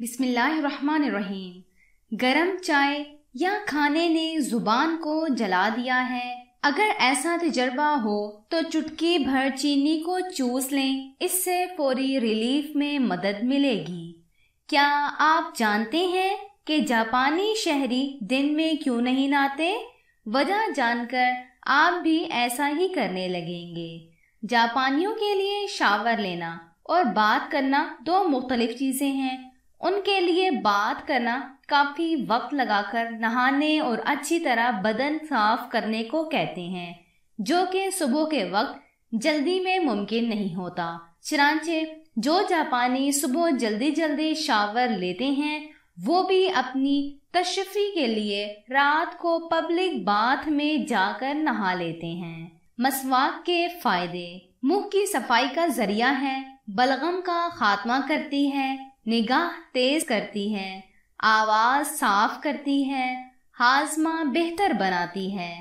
बिस्मिल्लाहिर्रहमानिर्रहीम गरम चाय या खाने ने जुबान को जला दिया है अगर ऐसा तजर्बा हो तो चुटकी भर चीनी को चूस लें इससे फौरी रिलीफ में मदद मिलेगी क्या आप जानते हैं कि जापानी शहरी दिन में क्यों नहीं नहाते वजह जानकर आप भी ऐसा ही करने लगेंगे जापानियों के लिए शावर लेना और बात करना दो मुख्तलिफ चीज़ें हैं उनके लिए बात करना काफ़ी वक्त लगाकर नहाने और अच्छी तरह बदन साफ करने को कहते हैं जो कि सुबह के वक्त जल्दी में मुमकिन नहीं होता चरानचे जो जापानी सुबह जल्दी जल्दी शावर लेते हैं वो भी अपनी तशफी के लिए रात को पब्लिक बाथ में जाकर नहा लेते हैं मसवाक के फायदे मुंह की सफाई का जरिया है बलगम का खात्मा करती है निगाह तेज करती है आवाज़ साफ करती है हाजमा बेहतर बनाती है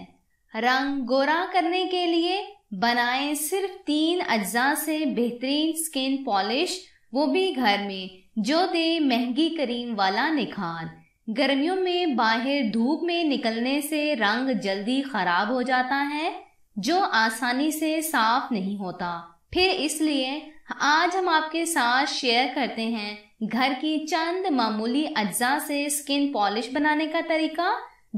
रंग गोरा करने के लिए बनाए सिर्फ तीन अज्जा से बेहतरीन स्किन पॉलिश वो भी घर में जो दे महंगी करीम वाला निखार गर्मियों में बाहर धूप में निकलने से रंग जल्दी खराब हो जाता है जो आसानी से साफ नहीं होता फिर इसलिए आज हम आपके साथ शेयर करते हैं घर की चंद मामूली अज्जा से स्किन पॉलिश बनाने का तरीका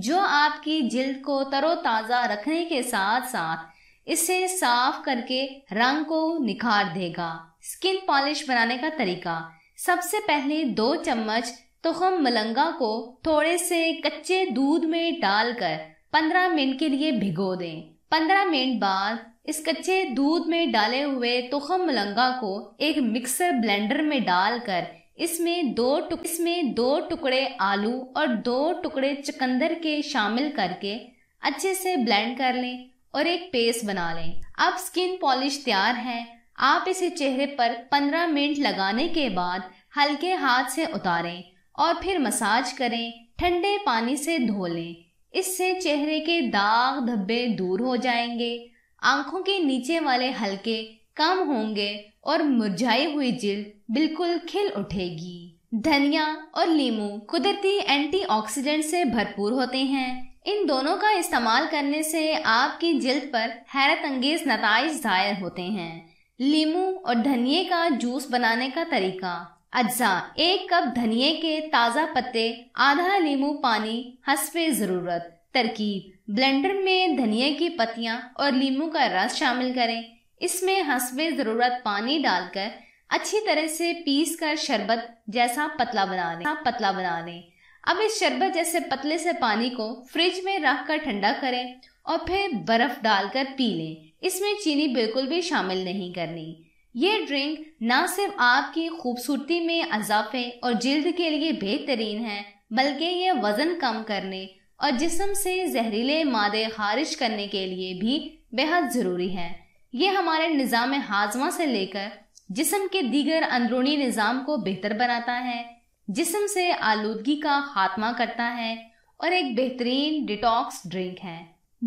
जो आपकी जिल्द को तरोताजा रखने के साथ साथ इसे साफ करके रंग को निखार देगा स्किन पॉलिश बनाने का तरीका सबसे पहले दो चम्मच तुखम मलंगा को थोड़े से कच्चे दूध में डालकर 15 मिनट के लिए भिगो दें 15 मिनट बाद इस कच्चे दूध में डाले हुए तुखम मलंगा को एक मिक्सर ब्लेंडर में डालकर इसमें दो टुक इसमें दो टुकड़े आलू और दो टुकड़े चकंदर के शामिल करके अच्छे से ब्लेंड कर लें और एक पेस्ट बना लें अब स्किन पॉलिश तैयार है आप इसे चेहरे पर 15 मिनट लगाने के बाद हल्के हाथ से उतारें और फिर मसाज करें ठंडे पानी से धो लें इससे चेहरे के दाग धब्बे दूर हो जाएंगे आंखों के नीचे वाले हल्के कम होंगे और मुरझाई हुई जिल बिल्कुल खिल उठेगी धनिया और लीमू कुदरती एंटीऑक्सीडेंट से भरपूर होते हैं इन दोनों का इस्तेमाल करने से आपकी जिल्द पर हैरत अंगेज नतज जाहिर होते हैं लीम और धनिए का जूस बनाने का तरीका अज्जा एक कप धनिए के ताज़ा पत्ते आधा नींबू पानी हंसपे ज़रूरत तरकीब ब्लेंडर में धनिया की पत्तियां और लीमू का रस शामिल करें इसमें हंसवे ज़रूरत पानी डालकर अच्छी तरह से पीस कर शरबत जैसा पतला बना लें पतला बना लें अब इस शरबत जैसे पतले से पानी को फ्रिज में रख कर ठंडा करें और फिर बर्फ डालकर पी लें इसमें चीनी बिल्कुल भी शामिल नहीं करनी ये ड्रिंक ना सिर्फ आपकी खूबसूरती में इजाफे और जल्द के लिए बेहतरीन है बल्कि ये वजन कम करने और जिसम से जहरीले मादे खारिज करने के लिए भी बेहद ज़रूरी है ये हमारे निज़ाम हाजमा से लेकर जिसम के दीगर अंदरूनी निज़ाम को बेहतर बनाता है जिसम से आलूदगी का खात्मा करता है और एक बेहतरीन डिटॉक्स ड्रिंक है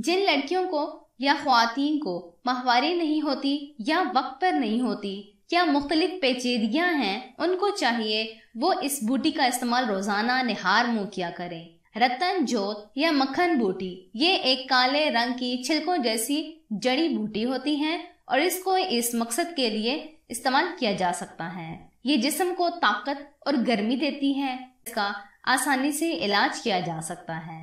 जिन लड़कियों को या खुवान को माहवारी नहीं होती या वक्त पर नहीं होती या मुख्तलिफ पेचीदगियाँ हैं उनको चाहिए वो इस बूटी का इस्तेमाल रोज़ाना नहार मुँह किया करें रतन जोत या मक्खन बूटी ये एक काले रंग की छिलकों जैसी जड़ी बूटी होती है और इसको इस मकसद के लिए इस्तेमाल किया जा सकता है ये जिसम को ताकत और गर्मी देती है इसका आसानी से इलाज किया जा सकता है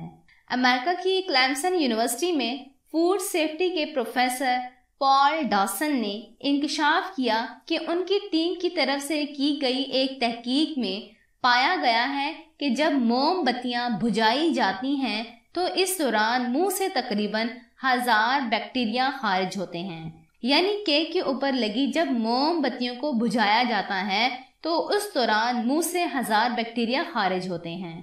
अमेरिका की क्लैमसन यूनिवर्सिटी में फूड सेफ्टी के प्रोफेसर पॉल डॉसन ने इंकशाफ किया कि उनकी टीम की तरफ से की गई एक तहकीक में पाया गया है कि जब मोमबत्तियां बुझाई जाती हैं तो इस दौरान मुंह से तकरीबन हजार बैक्टीरिया खारिज होते हैं यानी केक के ऊपर लगी जब मोमबत्तियों को बुझाया जाता है तो उस दौरान मुंह से हजार बैक्टीरिया खारिज होते हैं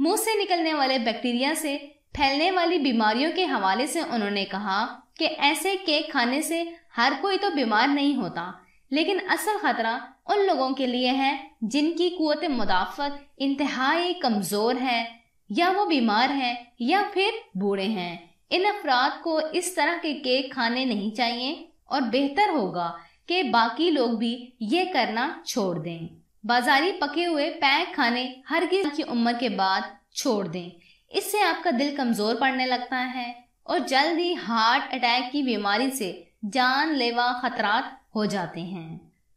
मुंह से निकलने वाले बैक्टीरिया से फैलने वाली बीमारियों के हवाले से उन्होंने कहा कि ऐसे केक खाने से हर कोई तो बीमार नहीं होता लेकिन असल खतरा उन लोगों के लिए है जिनकी कुत मुदाफ़त इंतहाई कमज़ोर है या वो बीमार हैं या फिर बूढ़े हैं इन अफराद को इस तरह के केक खाने नहीं चाहिए और बेहतर होगा कि बाकी लोग भी ये करना छोड़ दें बाजारी पके हुए पैक खाने हर की उम्र के बाद छोड़ दें इससे आपका दिल कमज़ोर पड़ने लगता है और जल्द ही हार्ट अटैक की बीमारी से जानलेवा खतरात हो जाते हैं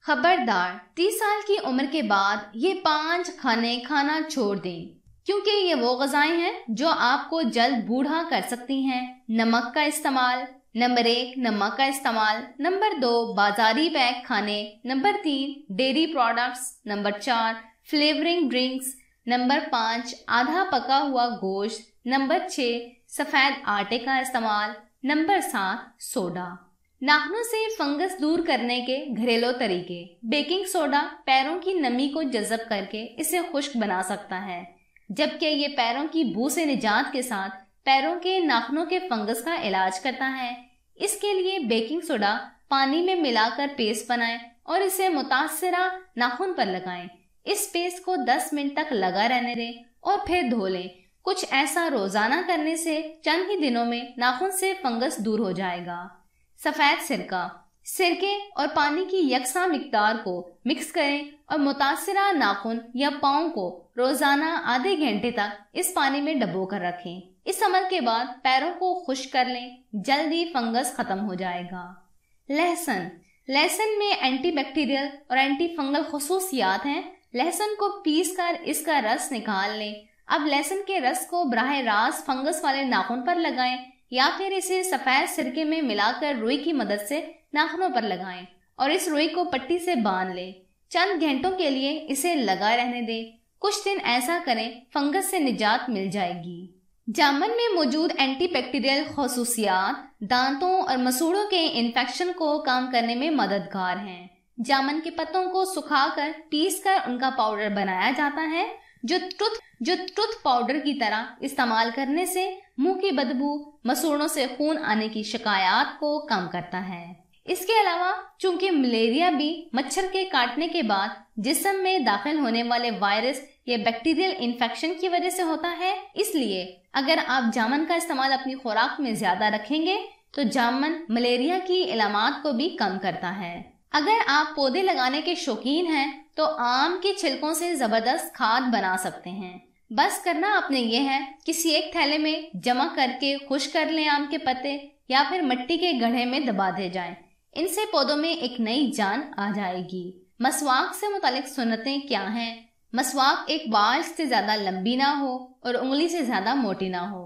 खबरदार तीस साल की उम्र के बाद ये पांच खाने खाना छोड़ दें क्योंकि ये वो गजाएं हैं जो आपको जल्द बूढ़ा कर सकती हैं नमक का इस्तेमाल नंबर एक नमक का इस्तेमाल नंबर दो बाजारी पैक खाने नंबर तीन डेयरी प्रोडक्ट्स नंबर चार फ्लेवरिंग ड्रिंक्स नंबर पाँच आधा पका हुआ गोश्त नंबर छः सफ़ेद आटे का इस्तेमाल नंबर सात सोडा नाखनों से फंगस दूर करने के घरेलू तरीके बेकिंग सोडा पैरों की नमी को जजब करके इसे खुश्क बना सकता है जबकि ये पैरों की बू से निजात के साथ पैरों के नाखनों के फंगस का इलाज करता है इसके लिए बेकिंग सोडा पानी में मिलाकर पेस्ट बनाएं और इसे मुतासरा नाखून पर लगाएं। इस पेस्ट को 10 मिनट तक लगा रहने दें और फिर धो लें कुछ ऐसा रोजाना करने से चंद ही दिनों में नाखून से फंगस दूर हो जाएगा सफ़ेद सिरका सिरके और पानी की यकसा मकदार को मिक्स करें और मुतासर नाखून या पाओ को रोजाना आधे घंटे तक इस पानी में डबो कर रखें इस अमल के बाद पैरों को खुश कर लें जल्दी फंगस खत्म हो जाएगा लहसुन लहसुन में एंटी बैक्टीरियल और एंटी फंगल खसूसियात हैं लहसुन को पीस कर इसका रस निकाल लें अब लहसुन के रस को बरह रास्त फंगस वाले नाखून पर लगाएं या फिर इसे सफेद सिरके में मिलाकर रुई की मदद से नाखनों पर लगाएं और इस रुई को पट्टी से बांध लें चंद घंटों के लिए इसे लगा रहने दें कुछ दिन ऐसा करें फंगस से निजात मिल जाएगी जामन में मौजूद एंटी बैक्टीरियल खसूसियात दांतों और मसूड़ों के इन्फेक्शन को कम करने में मददगार हैं जामन के पत्तों को सुखाकर पीसकर उनका पाउडर बनाया जाता है जो ट्रुथ जो ट्रुथ पाउडर की तरह इस्तेमाल करने से मुंह की बदबू मसूड़ों से खून आने की शिकायत को कम करता है इसके अलावा चूंकि मलेरिया भी मच्छर के काटने के बाद जिसम में दाखिल होने वाले वायरस या बैक्टीरियल इन्फेक्शन की वजह से होता है इसलिए अगर आप जामन का इस्तेमाल अपनी खुराक में ज्यादा रखेंगे तो जामन मलेरिया की इलामत को भी कम करता है अगर आप पौधे लगाने के शौकीन हैं तो आम के छिलकों से ज़बरदस्त खाद बना सकते हैं बस करना आपने ये है किसी एक थैले में जमा करके खुश कर लें आम के पत्ते या फिर मिट्टी के गढ़े में दबा दे जाएं। इनसे पौधों में एक नई जान आ जाएगी मसवाक से मुतालिक सुनतें क्या हैं मसवाक एक बाल से ज़्यादा लंबी ना हो और उंगली से ज़्यादा मोटी ना हो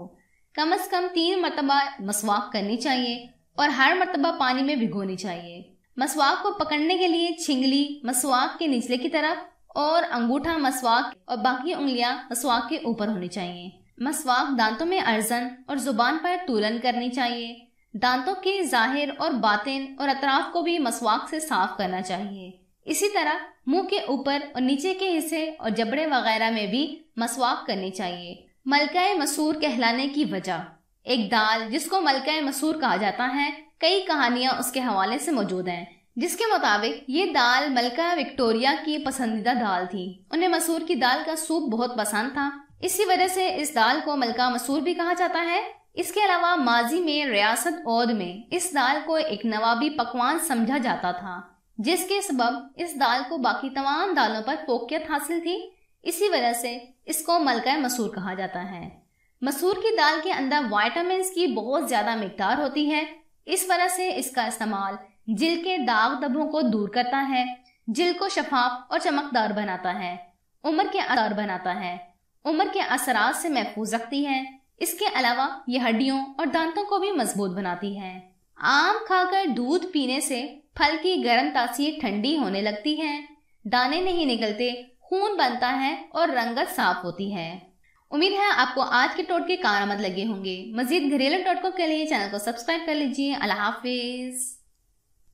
कम अज़ कम तीन मरतबा मसवाक करनी चाहिए और हर मरतबा पानी में भिगोनी चाहिए मसवाक को पकड़ने के लिए छिंगली मसवाक के निचले की तरफ और अंगूठा मसवाक और बाकी उंगलियां मसवाक के ऊपर होनी चाहिए मसवाक दांतों में अर्जन और जुबान पर तुलन करनी चाहिए दांतों के जाहिर और बातिन और अतराफ को भी मसवाक से साफ करना चाहिए इसी तरह मुंह के ऊपर और नीचे के हिस्से और जबड़े वगैरह में भी मसवाक करनी चाहिए मलका मसूर कहलाने की वजह एक दाल जिसको मलका मसूर कहा जाता है कई कहानियां उसके हवाले से मौजूद हैं जिसके मुताबिक ये दाल मलका विक्टोरिया की पसंदीदा दाल थी उन्हें मसूर की दाल का सूप बहुत पसंद था इसी वजह से इस दाल को मलका मसूर भी कहा जाता है इसके अलावा माजी में रियासत औद में इस दाल को एक नवाबी पकवान समझा जाता था जिसके सबब इस दाल को बाकी तमाम दालों पर फोकियत हासिल थी इसी वजह से इसको मलका मसूर कहा जाता है मसूर की दाल के अंदर वाइटामिन की बहुत ज्यादा मकदार होती है इस वजह से इसका इस्तेमाल जिल के दाग दबों को दूर करता है जिल को शफाफ और चमकदार बनाता है उम्र के असर बनाता है उम्र के असरा से महफूज रखती है इसके अलावा यह हड्डियों और दांतों को भी मजबूत बनाती है आम खाकर दूध पीने से फल की गर्म तासीर ठंडी होने लगती है दाने नहीं निकलते खून बनता है और रंगत साफ होती है उम्मीद है आपको आज के टोटके कार आमद लगे होंगे मजीद घरेलू टोटकों के लिए चैनल को सब्सक्राइब कर लीजिए अल्लाह हाफिज़